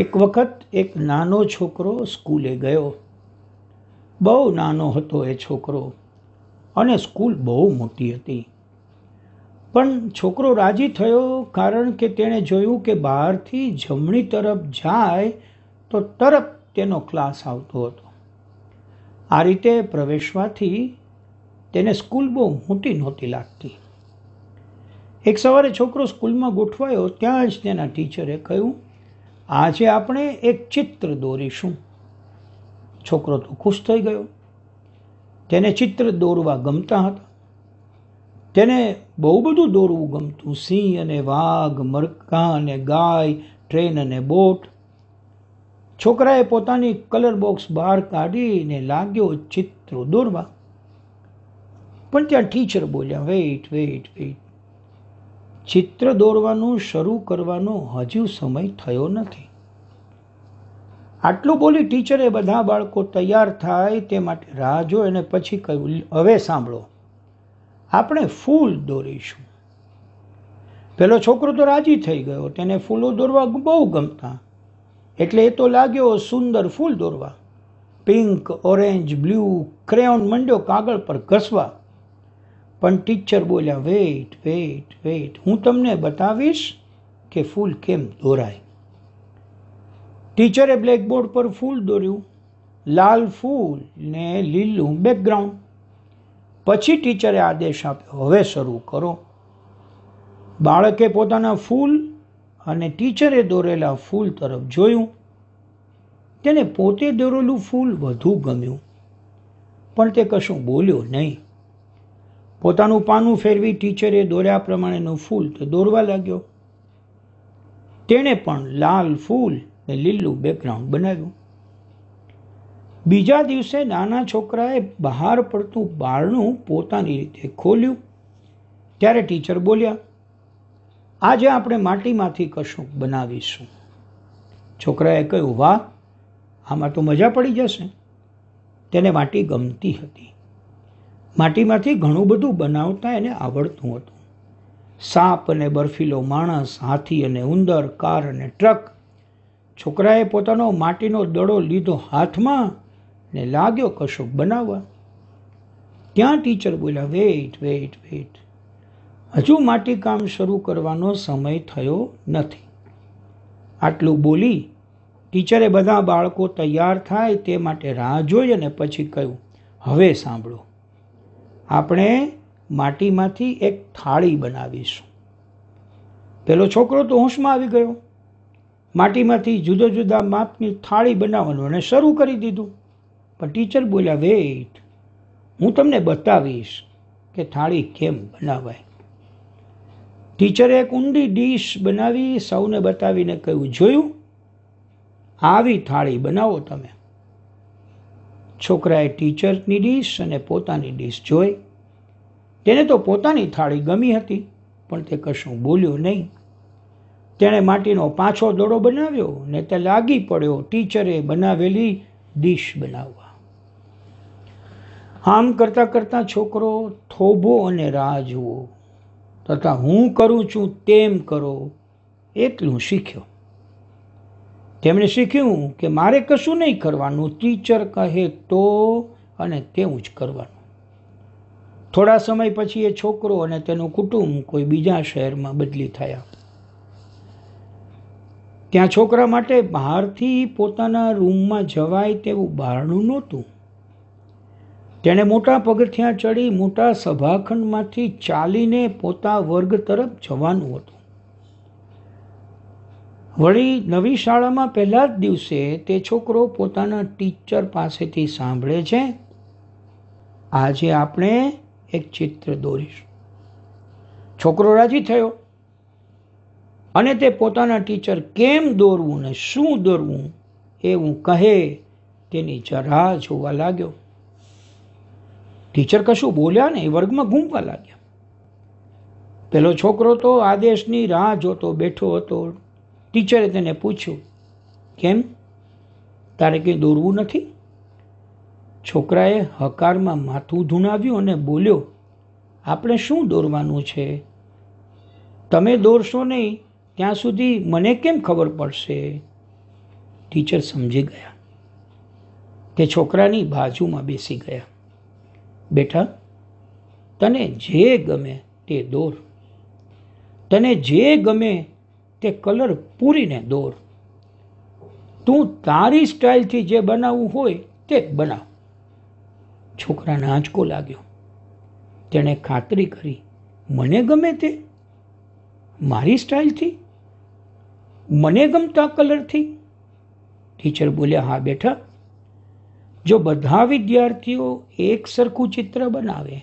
એક વખત એક નાનો છોકરો સ્કૂલે ગયો બહુ નાનો હતો એ છોકરો અને સ્કૂલ બહુ મોટી હતી પણ છોકરો રાજી થયો કારણ કે તેણે જોયું કે બહારથી જમણી તરફ જાય તો તરત તેનો ક્લાસ આવતો હતો આ રીતે પ્રવેશવાથી તેને સ્કૂલ બહુ મોટી નહોતી લાગતી એક સવારે છોકરો સ્કૂલમાં ગોઠવાયો ત્યાં જ તેના ટીચરે કહ્યું આજે આપણે એક ચિત્ર દોરીશું છોકરો તો ખુશ થઈ ગયો તેને ચિત્ર દોરવા ગમતા હતા તેને બહુ બધું દોરવું ગમતું સિંહ અને વાઘ મરકા અને ગાય ટ્રેન અને બોટ છોકરાએ પોતાની કલર બોક્સ બહાર કાઢીને લાગ્યો ચિત્રો દોરવા પણ ત્યાં ટીચર બોલ્યા વેઇટ વેઇટ વેઇટ ચિત્ર દોરવાનું શરૂ કરવાનો હજુ સમય થયો નથી આટલું બોલી ટીચરે બધા બાળકો તૈયાર થાય તે માટે રાહ જો અને પછી કહ્યું હવે સાંભળો આપણે ફૂલ દોરીશું પેલો છોકરો તો રાજી થઈ ગયો તેને ફૂલો દોરવા બહુ ગમતા એટલે એ તો લાગ્યો સુંદર ફૂલ દોરવા પિંક ઓરેન્જ બ્લુ ક્રેયોન મંડ્યો કાગળ પર ઘસવા પણ ટીચર બોલ્યા વેઇટ વેઇટ વેઇટ હું તમને બતાવીશ કે ફૂલ કેમ દોરાય ટીચરે બ્લેકબોર્ડ પર ફૂલ દોર્યું લાલ ફૂલ ને લીલું બેકગ્રાઉન્ડ પછી ટીચરે આદેશ આપ્યો હવે શરૂ કરો બાળકે પોતાના ફૂલ અને ટીચરે દોરેલા ફૂલ તરફ જોયું તેને પોતે દોરેલું ફૂલ વધુ ગમ્યું પણ તે કશું બોલ્યો નહીં પોતાનું પાનું ફેરવી ટીચરે દોર્યા પ્રમાણેનું ફૂલ તો દોરવા લાગ્યો તેણે પણ લાલ ફૂલ ને લીલું બેકગ્રાઉન્ડ બનાવ્યું બીજા દિવસે નાના છોકરાએ બહાર પડતું બારણું પોતાની રીતે ખોલ્યું ત્યારે ટીચર બોલ્યા આજે આપણે માટીમાંથી કશું બનાવીશું છોકરાએ કહ્યું વાહ આમાં તો મજા પડી જશે તેને માટી ગમતી હતી માટીમાંથી ઘણું બધું બનાવતા એને આવડતું હતું સાપ અને બરફીલો માણસ હાથી અને ઉંદર કાર અને ટ્રક છોકરાએ પોતાનો માટીનો દડો લીધો હાથમાં ને લાગ્યો કશુંક બનાવવા ત્યાં ટીચર બોલ્યા વેઇટ વેઇટ વેઇટ હજુ માટી કામ શરૂ કરવાનો સમય થયો નથી આટલું બોલી ટીચરે બધા બાળકો તૈયાર થાય તે માટે રાહ જોઈ અને પછી કહ્યું હવે સાંભળો આપણે માટીમાંથી એક થાળી બનાવીશું પેલો છોકરો તો હોંશમાં આવી ગયો માટીમાંથી જુદા જુદા માપની થાળી બનાવવાનું અને શરૂ કરી દીધું પણ ટીચર બોલ્યા વેઇટ હું તમને બતાવીશ કે થાળી કેમ બનાવાય ટીચરે એક ઊંડી ડીશ બનાવી સૌને બતાવીને કહ્યું જોયું આવી થાળી બનાવો તમે છોકરાએ ટીચરની ડીશ અને પોતાની ડીશ જોઈ તેને તો પોતાની થાળી ગમી હતી પણ તે કશું બોલ્યો નહીં તેણે માટીનો પાછો દોડો બનાવ્યો ને તે લાગી પડ્યો ટીચરે બનાવેલી ડીશ બનાવવા આમ કરતાં કરતાં છોકરો થોભો અને રાહ જુઓ તથા હું કરું છું તેમ કરો એટલું શીખ્યો તેમણે શીખ્યું કે મારે કશું નહીં કરવાનું ટીચર કહે તો અને તેવું જ કરવાનું થોડા સમય પછી એ છોકરો અને તેનું કુટુંબ કોઈ બીજા શહેરમાં બદલી થયા ત્યાં છોકરા માટે બહારથી પોતાના રૂમમાં જવાય તેવું બહારણું નહોતું તેણે મોટા પગથિયાં ચડી મોટા સભાખંડમાંથી ચાલીને પોતા વર્ગ તરફ જવાનું હતું વળી નવી શાળામાં પહેલા જ દિવસે તે છોકરો પોતાના ટીચર પાસેથી સાંભળે છે આજે આપણે એક ચિત્ર દોરીશું છોકરો રાજી થયો અને તે પોતાના ટીચર કેમ દોરવું ને શું દોરવું એવું કહે તેની જરા જોવા લાગ્યો ટીચર કશું બોલ્યા ને એ વર્ગમાં ગુમવા લાગ્યા પેલો છોકરો તો આદેશની રાહ જોતો બેઠો હતો ટીચરે તેને પૂછ્યું કેમ તારે કંઈ દોરવું નથી છોકરાએ હકારમાં માથું ધૂણાવ્યું અને બોલ્યો આપણે શું દોરવાનું છે તમે દોરશો નહીં ત્યાં સુધી મને કેમ ખબર પડશે ટીચર સમજી ગયા તે છોકરાની બાજુમાં બેસી ગયા બેટા તને જે ગમે તે દોર તને જે ગમે તે કલર પૂરીને દોર તું તારી સ્ટાઇલથી જે બનાવવું હોય તે જ બનાવ છોકરાને આંચકો લાગ્યો તેણે ખાતરી કરી મને ગમે તે મારી સ્ટાઇલથી મને ગમતા કલરથી ટીચર બોલ્યા હા બેઠા જો બધા વિદ્યાર્થીઓ એક સરખું ચિત્ર બનાવે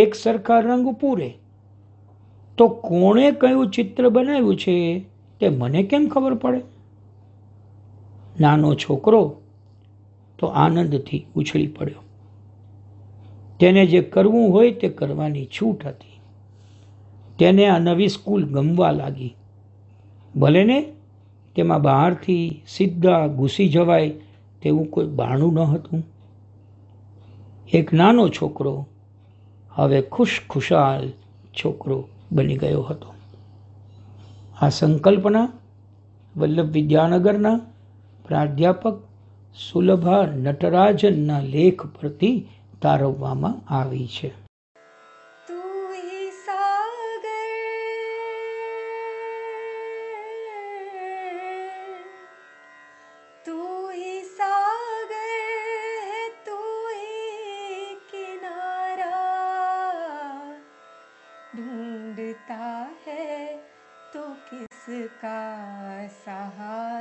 એક સરખા રંગ પૂરે તો કોણે કયું ચિત્ર બનાવ્યું છે તે મને કેમ ખબર પડે નાનો છોકરો તો આનંદથી ઉછળી પડ્યો તેને જે કરવું હોય તે કરવાની છૂટ હતી તેને આ નવી સ્કૂલ ગમવા લાગી ભલે ને તેમાં બહારથી સીધા ઘૂસી જવાય તેવું કોઈ બાણું ન હતું એક નાનો છોકરો હવે ખુશ ખુશાલ છોકરો બની ગયો હતો આ સંકલ્પના વલ્લભ વિદ્યાનગરના પ્રાધ્યાપક સુલભા નટરાજનના લેખ પરથી તારવવામાં આવી છે का सहारा